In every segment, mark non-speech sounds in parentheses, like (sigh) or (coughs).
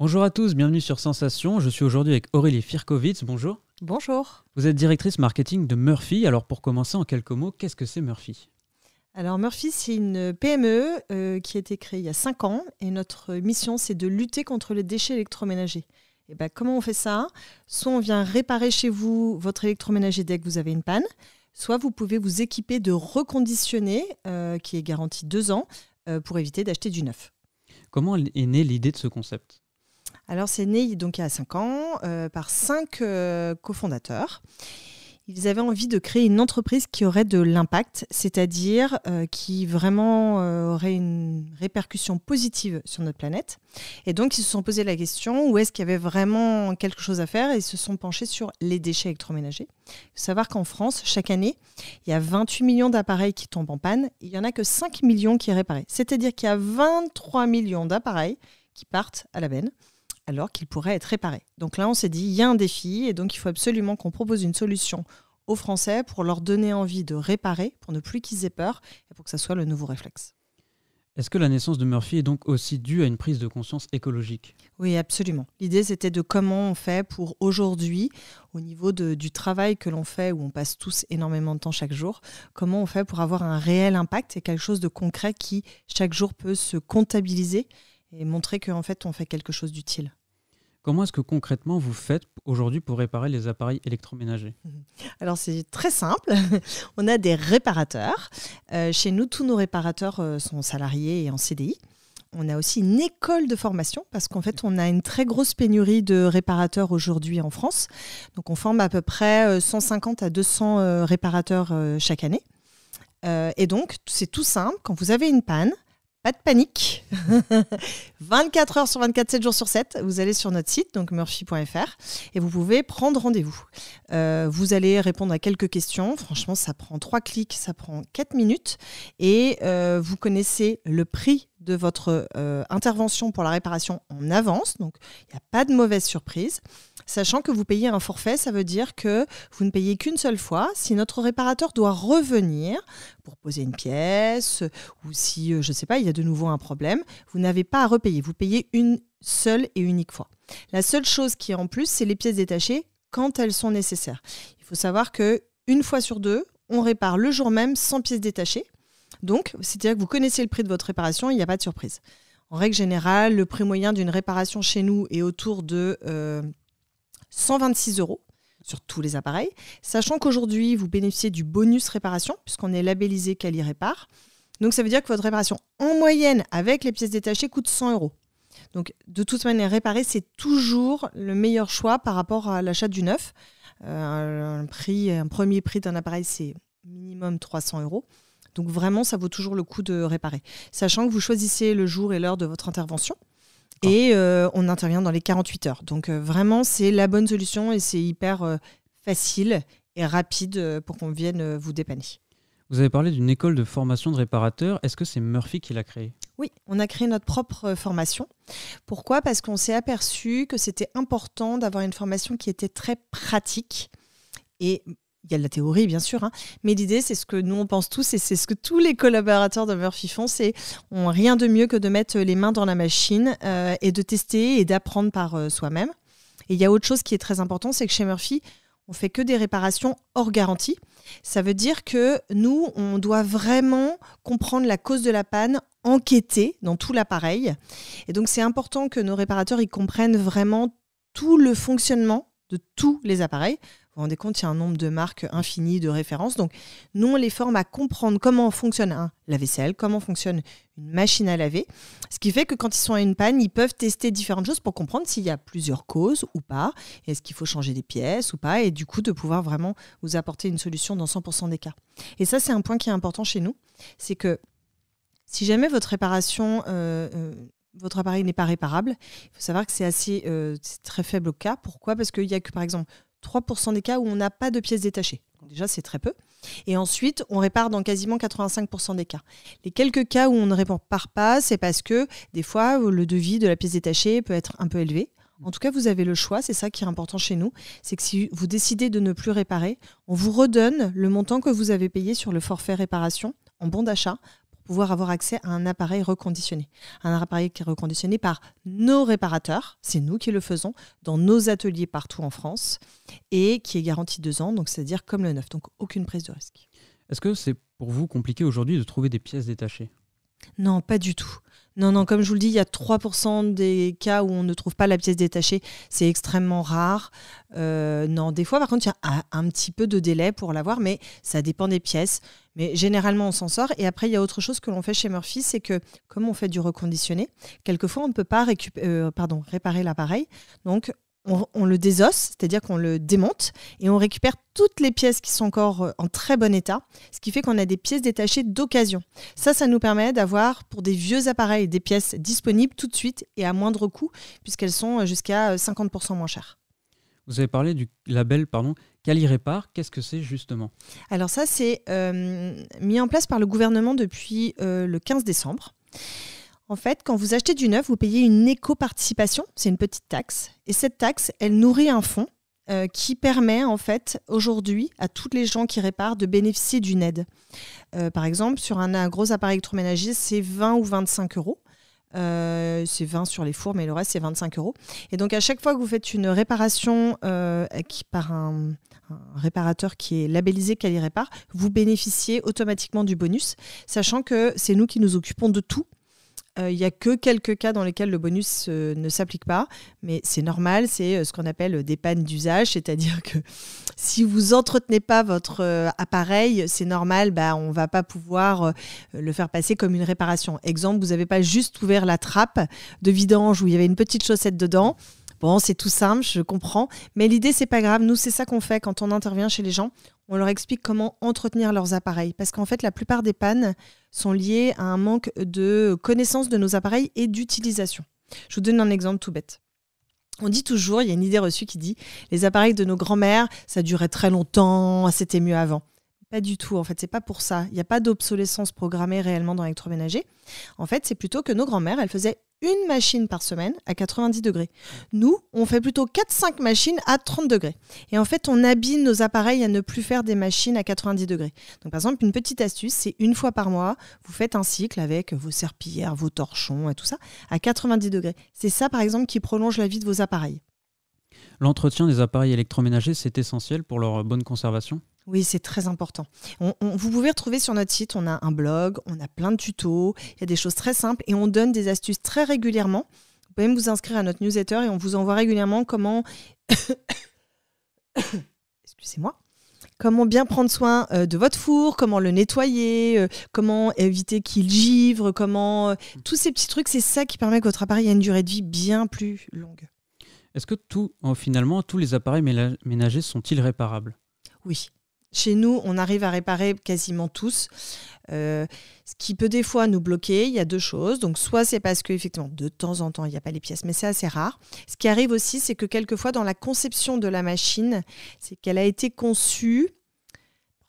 Bonjour à tous, bienvenue sur Sensation. Je suis aujourd'hui avec Aurélie Firkovitz. Bonjour. Bonjour. Vous êtes directrice marketing de Murphy. Alors pour commencer en quelques mots, qu'est-ce que c'est Murphy alors Murphy, c'est une PME euh, qui a été créée il y a 5 ans et notre mission, c'est de lutter contre les déchets électroménagers. Et eh ben, comment on fait ça Soit on vient réparer chez vous votre électroménager dès que vous avez une panne, soit vous pouvez vous équiper de reconditionner, euh, qui est garanti 2 ans, euh, pour éviter d'acheter du neuf. Comment est née l'idée de ce concept alors, c'est né donc il y a 5 ans euh, par cinq euh, cofondateurs. Ils avaient envie de créer une entreprise qui aurait de l'impact, c'est-à-dire euh, qui vraiment aurait une répercussion positive sur notre planète. Et donc, ils se sont posé la question où est-ce qu'il y avait vraiment quelque chose à faire et ils se sont penchés sur les déchets électroménagers. Il faut savoir qu'en France, chaque année, il y a 28 millions d'appareils qui tombent en panne. il n'y en a que 5 millions qui sont réparés. C'est-à-dire qu'il y a 23 millions d'appareils qui partent à la benne alors qu'il pourrait être réparé. Donc là, on s'est dit, il y a un défi, et donc il faut absolument qu'on propose une solution aux Français pour leur donner envie de réparer, pour ne plus qu'ils aient peur, et pour que ça soit le nouveau réflexe. Est-ce que la naissance de Murphy est donc aussi due à une prise de conscience écologique Oui, absolument. L'idée, c'était de comment on fait pour aujourd'hui, au niveau du travail que l'on fait, où on passe tous énormément de temps chaque jour, comment on fait pour avoir un réel impact et quelque chose de concret qui, chaque jour, peut se comptabiliser et montrer qu'en fait, on fait quelque chose d'utile. Comment est-ce que concrètement vous faites aujourd'hui pour réparer les appareils électroménagers mmh. Alors c'est très simple. (laughs) On a des réparateurs. Euh, chez nous, tous nos réparateurs euh, sont salariés et en CDI. On a aussi une école de formation parce qu'en fait, on a une très grosse pénurie de réparateurs aujourd'hui en France. Donc on forme à peu près 150 euh, à 200 réparateurs chaque année. et donc, c'est tout simple. Quand vous avez une panne, pas de panique. 24 (laughs) heures sur 24, 7 jours sur 7, vous allez sur notre site, donc murphy.fr, et vous pouvez prendre rendez-vous. Euh, vous allez répondre à quelques questions. Franchement, ça prend 3 clics, ça prend 4 minutes. Et euh, vous connaissez le prix de votre euh, intervention pour la réparation en avance, donc il n'y a pas de mauvaise surprise. Sachant que vous payez un forfait, ça veut dire que vous ne payez qu'une seule fois. Si notre réparateur doit revenir pour poser une pièce ou si, euh, je ne sais pas, il y a de nouveau un problème, vous n'avez pas à repayer. Vous payez une seule et unique fois. La seule chose qui est en plus, c'est les pièces détachées quand elles sont nécessaires. Il faut savoir que une fois sur deux, on répare le jour même sans pièces détachées. Donc, c'est-à-dire que vous connaissez le prix de votre réparation, il n'y a pas de surprise. En règle générale, le prix moyen d'une réparation chez nous est autour de 126 euh, euros sur tous les appareils, sachant qu'aujourd'hui, vous bénéficiez du bonus réparation, puisqu'on est labellisé Cali Répare. Donc, ça veut dire que votre réparation en moyenne avec les pièces détachées coûte 100 euros. Donc, de toute manière, réparer, c'est toujours le meilleur choix par rapport à l'achat du neuf. Euh, un premier prix d'un appareil, c'est minimum 300 euros. Donc vraiment, ça vaut toujours le coup de réparer. Sachant que vous choisissez le jour et l'heure de votre intervention. Ah. Et euh, on intervient dans les 48 heures. Donc euh, vraiment, c'est la bonne solution et c'est hyper euh, facile et rapide pour qu'on vienne vous dépanner. Vous avez parlé d'une école de formation de réparateurs. Est-ce que c'est Murphy qui l'a créée Oui, on a créé notre propre formation. Pourquoi Parce qu'on s'est aperçu que c'était important d'avoir une formation qui était très pratique et il y a de la théorie, bien sûr, hein, mais l'idée, c'est ce que nous, on pense tous, et c'est ce que tous les collaborateurs de Murphy font, c'est on rien de mieux que de mettre les mains dans la machine euh, et de tester et d'apprendre par euh, soi-même. Et il y a autre chose qui est très important, c'est que chez Murphy, on fait que des réparations hors garantie. Ça veut dire que nous, on doit vraiment comprendre la cause de la panne, enquêter dans tout l'appareil. Et donc, c'est important que nos réparateurs, ils comprennent vraiment tout le fonctionnement de tous les appareils. Vous vous rendez compte, il y a un nombre de marques infinies de références. Donc, nous, on les forme à comprendre comment fonctionne un lave-vaisselle, comment fonctionne une machine à laver. Ce qui fait que quand ils sont à une panne, ils peuvent tester différentes choses pour comprendre s'il y a plusieurs causes ou pas. Est-ce qu'il faut changer des pièces ou pas Et du coup, de pouvoir vraiment vous apporter une solution dans 100% des cas. Et ça, c'est un point qui est important chez nous. C'est que si jamais votre réparation euh, euh, votre appareil n'est pas réparable. Il faut savoir que c'est assez euh, très faible au cas. Pourquoi Parce qu'il n'y a que, par exemple, 3% des cas où on n'a pas de pièces détachées. déjà, c'est très peu. Et ensuite, on répare dans quasiment 85% des cas. Les quelques cas où on ne répare pas, c'est parce que des fois, le devis de la pièce détachée peut être un peu élevé. Mmh. En tout cas, vous avez le choix, c'est ça qui est important chez nous, c'est que si vous décidez de ne plus réparer, on vous redonne le montant que vous avez payé sur le forfait réparation en bon d'achat pouvoir avoir accès à un appareil reconditionné. Un appareil qui est reconditionné par nos réparateurs, c'est nous qui le faisons, dans nos ateliers partout en France, et qui est garanti deux ans, donc c'est-à-dire comme le neuf, donc aucune prise de risque. Est-ce que c'est pour vous compliqué aujourd'hui de trouver des pièces détachées non, pas du tout. Non, non, comme je vous le dis, il y a 3% des cas où on ne trouve pas la pièce détachée. C'est extrêmement rare. Euh, non, des fois, par contre, il y a un, petit peu de délai pour l'avoir, mais ça dépend des pièces. Mais généralement, on s'en sort. Et après, il y a autre chose que l'on fait chez Murphy, c'est que comme on fait du reconditionné, quelquefois, on ne peut pas euh, pardon, réparer l'appareil. Donc, on, le désosse, c'est-à-dire qu'on le démonte et on récupère toutes les pièces qui sont encore euh, en très bon état, ce qui fait qu'on a des pièces détachées d'occasion. Ça, ça nous permet d'avoir pour des vieux appareils des pièces disponibles tout de suite et à moindre coût, puisqu'elles sont euh, jusqu'à 50% euh, moins chères. Vous avez parlé du label, pardon, Calirépar, qu'est-ce que c'est justement Alors ça, c'est mis en place par le gouvernement depuis le 15 décembre. En fait, quand vous achetez du neuf, vous payez une éco-participation, c'est une petite taxe. Et cette taxe, elle nourrit un fonds euh, qui permet en fait aujourd'hui à toutes les gens qui réparent de bénéficier d'une aide. Euh, par exemple, sur un, gros appareil électroménager, c'est 20 ou 25 euros. Euh, c'est 20 sur les fours, mais le reste, c'est 25 euros. Et donc, à chaque fois que vous faites une réparation par un, réparateur qui est labellisé qu'elle y répare, vous bénéficiez automatiquement du bonus, sachant que c'est nous qui nous occupons de tout. Euh, il n'y a que quelques cas dans lesquels le bonus euh, ne s'applique pas, mais c'est normal, c'est euh, ce qu'on appelle des pannes d'usage, c'est-à-dire que (laughs) si vous entretenez pas votre appareil, c'est normal, bah, on ne va pas pouvoir le faire passer comme une réparation. Exemple, vous n'avez pas juste ouvert la trappe de vidange où il y avait une petite chaussette dedans. Bon, c'est tout simple, je comprends. Mais l'idée, c'est pas grave. Nous, c'est ça qu'on fait quand on intervient chez les gens on leur explique comment entretenir leurs appareils. Parce qu'en fait, la plupart des pannes sont liées à un manque de connaissance de nos appareils et d'utilisation. Je vous donne un exemple tout bête. On dit toujours, il y a une idée reçue qui dit, les appareils de nos grands-mères, ça durait très longtemps, c'était mieux avant. Pas du tout, en fait, c'est pas pour ça. Il n'y a pas d'obsolescence programmée réellement dans l'électroménager. En fait, c'est plutôt que nos grands-mères, elles faisaient une machine par semaine à 90 degrés. Nous, on fait plutôt 4-5 machines à 30 degrés. Et en fait, on habille nos appareils à ne plus faire des machines à 90 degrés. Donc, par exemple, une petite astuce, c'est une fois par mois, vous faites un cycle avec vos serpillères, vos torchons et tout ça à 90 degrés. C'est ça, par exemple, qui prolonge la vie de vos appareils. L'entretien des appareils électroménagers, c'est essentiel pour leur bonne conservation oui, c'est très important. vous pouvez retrouver sur notre site, on a un blog, on a plein de tutos, il y a des choses très simples et on donne des astuces très régulièrement. Vous pouvez même vous inscrire à notre newsletter et on vous envoie régulièrement comment... (coughs) Excusez-moi comment bien prendre soin euh, de votre four, comment le nettoyer, euh, comment éviter qu'il givre, comment euh, tous ces petits trucs, c'est ça qui permet que votre appareil ait une durée de vie bien plus longue. Est-ce que tout, finalement, tous les appareils ménagers sont-ils réparables Oui. Chez nous, on arrive à réparer quasiment tous. Euh, ce qui peut des fois nous bloquer, il y a deux choses. Donc, soit c'est parce que, effectivement, de temps en temps, il n'y a pas les pièces, mais c'est assez rare. Ce qui arrive aussi, c'est que quelquefois, dans la conception de la machine, c'est qu'elle a été conçue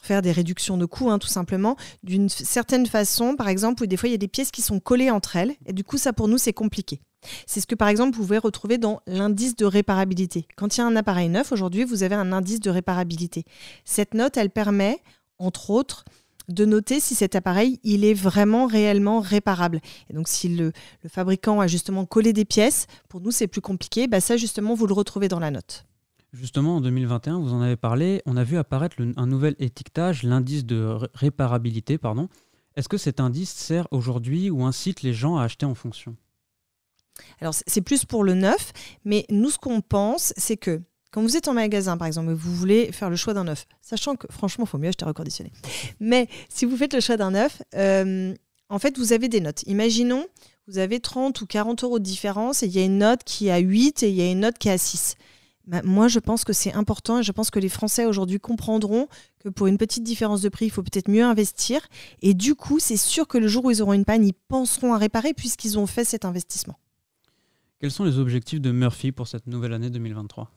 faire des réductions de coûts, hein, tout simplement, d'une certaine façon, par exemple, où des fois il y a des pièces qui sont collées entre elles, et du coup ça pour nous c'est compliqué. C'est ce que par exemple vous pouvez retrouver dans l'indice de réparabilité. Quand il y a un appareil neuf, aujourd'hui vous avez un indice de réparabilité. Cette note, elle permet, entre autres, de noter si cet appareil il est vraiment réellement réparable. Et donc si le, le fabricant a justement collé des pièces, pour nous c'est plus compliqué, bah ça justement vous le retrouvez dans la note. Justement, en 2021, vous en avez parlé, on a vu apparaître un nouvel étiquetage, l'indice de réparabilité. pardon. Est-ce que cet indice sert aujourd'hui ou incite les gens à acheter en fonction Alors, c'est plus pour le neuf, mais nous, ce qu'on pense, c'est que quand vous êtes en magasin, par exemple, vous voulez faire le choix d'un neuf, sachant que franchement, il faut mieux acheter reconditionné. Mais si vous faites le choix d'un neuf, euh, en fait, vous avez des notes. Imaginons, vous avez 30 ou 40 euros de différence et il y a une note qui est à 8 et il y a une note qui est à 6. Bah, moi, je pense que c'est important et je pense que les Français aujourd'hui comprendront que pour une petite différence de prix, il faut peut-être mieux investir. Et du coup, c'est sûr que le jour où ils auront une panne, ils penseront à réparer puisqu'ils ont fait cet investissement. Quels sont les objectifs de Murphy pour cette nouvelle année 2023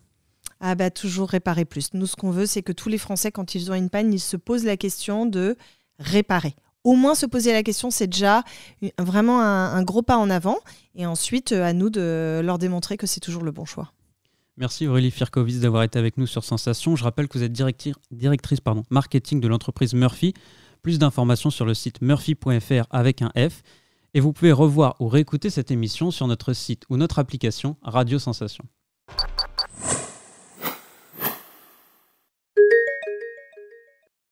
ah bah toujours réparer plus. Nous, ce qu'on veut, c'est que tous les Français, quand ils ont une panne, ils se posent la question de réparer. Au moins se poser la question, c'est déjà vraiment un, gros pas en avant. Et ensuite, euh, à nous de leur démontrer que c'est toujours le bon choix. Merci Aurélie Firkovic d'avoir été avec nous sur Sensation. Je rappelle que vous êtes directrice marketing de l'entreprise Murphy. Plus d'informations sur le site murphy.fr avec un F. Et vous pouvez revoir ou réécouter cette émission sur notre site ou notre application Radio Sensation.